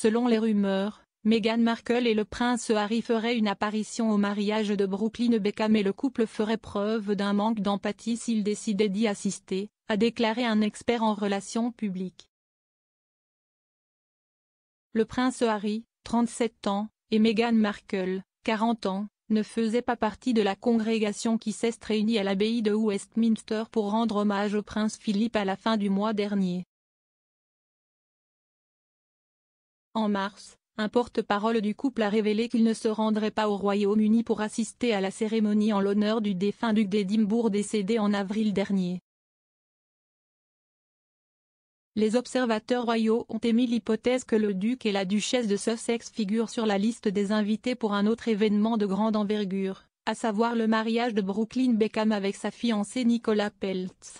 Selon les rumeurs, Meghan Markle et le prince Harry feraient une apparition au mariage de Brooklyn Beckham et le couple ferait preuve d'un manque d'empathie s'il décidait d'y assister, a déclaré un expert en relations publiques. Le prince Harry, 37 ans, et Meghan Markle, 40 ans, ne faisaient pas partie de la congrégation qui s'est réunie à l'abbaye de Westminster pour rendre hommage au prince Philippe à la fin du mois dernier. En mars, un porte-parole du couple a révélé qu'il ne se rendrait pas au Royaume-Uni pour assister à la cérémonie en l'honneur du défunt duc d'Edimbourg décédé en avril dernier. Les observateurs royaux ont émis l'hypothèse que le duc et la duchesse de Sussex figurent sur la liste des invités pour un autre événement de grande envergure, à savoir le mariage de Brooklyn Beckham avec sa fiancée Nicola Peltz.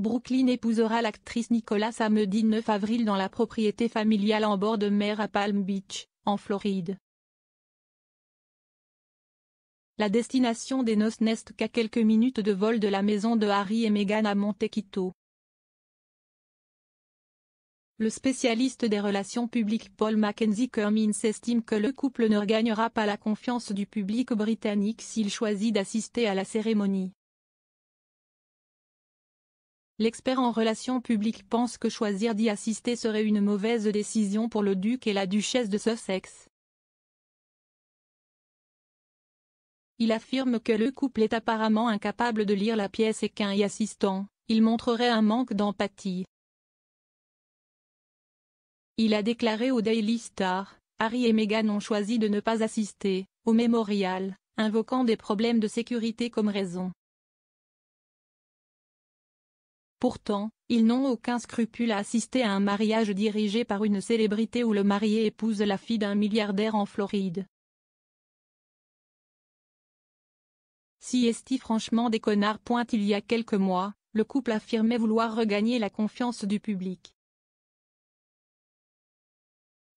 Brooklyn épousera l'actrice Nicolas samedi 9 avril dans la propriété familiale en bord de mer à Palm Beach, en Floride. La destination des noces n'est qu'à quelques minutes de vol de la maison de Harry et Meghan à Montequito. Le spécialiste des relations publiques Paul Mackenzie Kermin estime que le couple ne regagnera pas la confiance du public britannique s'il choisit d'assister à la cérémonie. L'expert en relations publiques pense que choisir d'y assister serait une mauvaise décision pour le duc et la duchesse de Sussex. Il affirme que le couple est apparemment incapable de lire la pièce et qu'un y assistant, il montrerait un manque d'empathie. Il a déclaré au Daily Star, Harry et Meghan ont choisi de ne pas assister, au mémorial, invoquant des problèmes de sécurité comme raison. Pourtant, ils n'ont aucun scrupule à assister à un mariage dirigé par une célébrité où le marié épouse la fille d'un milliardaire en Floride. Si esti franchement des connards. il y a quelques mois, le couple affirmait vouloir regagner la confiance du public.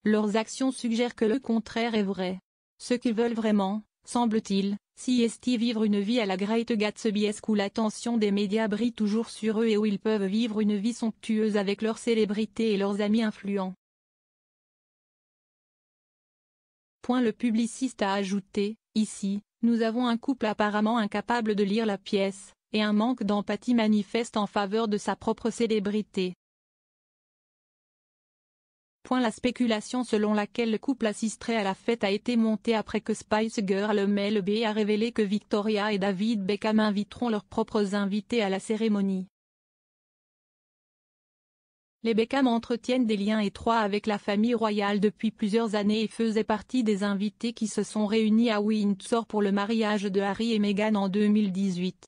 Leurs actions suggèrent que le contraire est vrai. Ce qu'ils veulent vraiment, semble-t-il, si esti vivre une vie à la Great Gatsby où l'attention des médias brille toujours sur eux et où ils peuvent vivre une vie somptueuse avec leurs célébrités et leurs amis influents. Point le publiciste a ajouté, ici, nous avons un couple apparemment incapable de lire la pièce, et un manque d'empathie manifeste en faveur de sa propre célébrité la spéculation selon laquelle le couple assisterait à la fête a été montée après que Spice Girl Mel B a révélé que Victoria et David Beckham inviteront leurs propres invités à la cérémonie. Les Beckham entretiennent des liens étroits avec la famille royale depuis plusieurs années et faisaient partie des invités qui se sont réunis à Windsor pour le mariage de Harry et Meghan en 2018.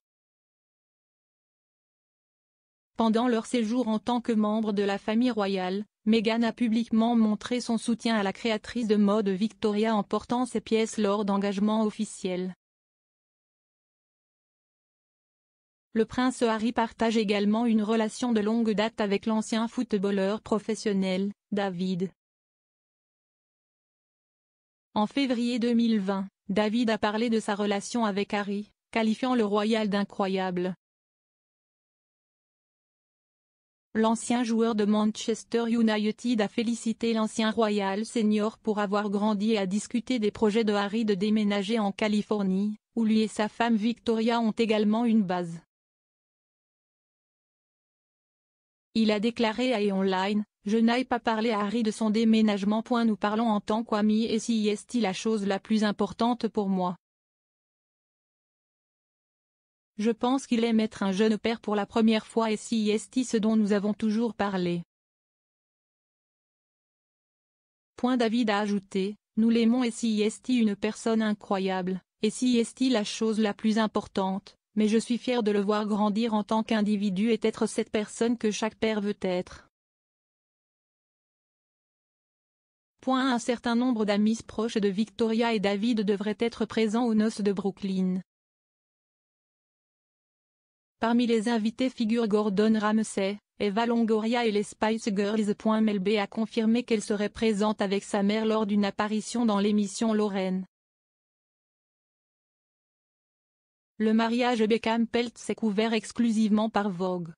Pendant leur séjour en tant que membre de la famille royale, Meghan a publiquement montré son soutien à la créatrice de mode Victoria en portant ses pièces lors d'engagements officiels. Le prince Harry partage également une relation de longue date avec l'ancien footballeur professionnel, David. En février 2020, David a parlé de sa relation avec Harry, qualifiant le royal d'incroyable. L'ancien joueur de Manchester United a félicité l'ancien Royal Senior pour avoir grandi et a discuté des projets de Harry de déménager en Californie, où lui et sa femme Victoria ont également une base. Il a déclaré à E! Online, je n'aille pas parler à Harry de son déménagement. Nous parlons en tant qu'ami et si est il la chose la plus importante pour moi. Je pense qu'il aime être un jeune père pour la première fois et si est ce dont nous avons toujours parlé. Point David a ajouté, nous l'aimons et si est une personne incroyable, et si est la chose la plus importante, mais je suis fier de le voir grandir en tant qu'individu et être cette personne que chaque père veut être. Point un certain nombre d'amis proches de Victoria et David devraient être présents aux noces de Brooklyn. Parmi les invités figurent Gordon Ramsay, Eva Longoria et les Spice Girls. Melb a confirmé qu'elle serait présente avec sa mère lors d'une apparition dans l'émission Lorraine. Le mariage Beckham-Peltz est couvert exclusivement par Vogue.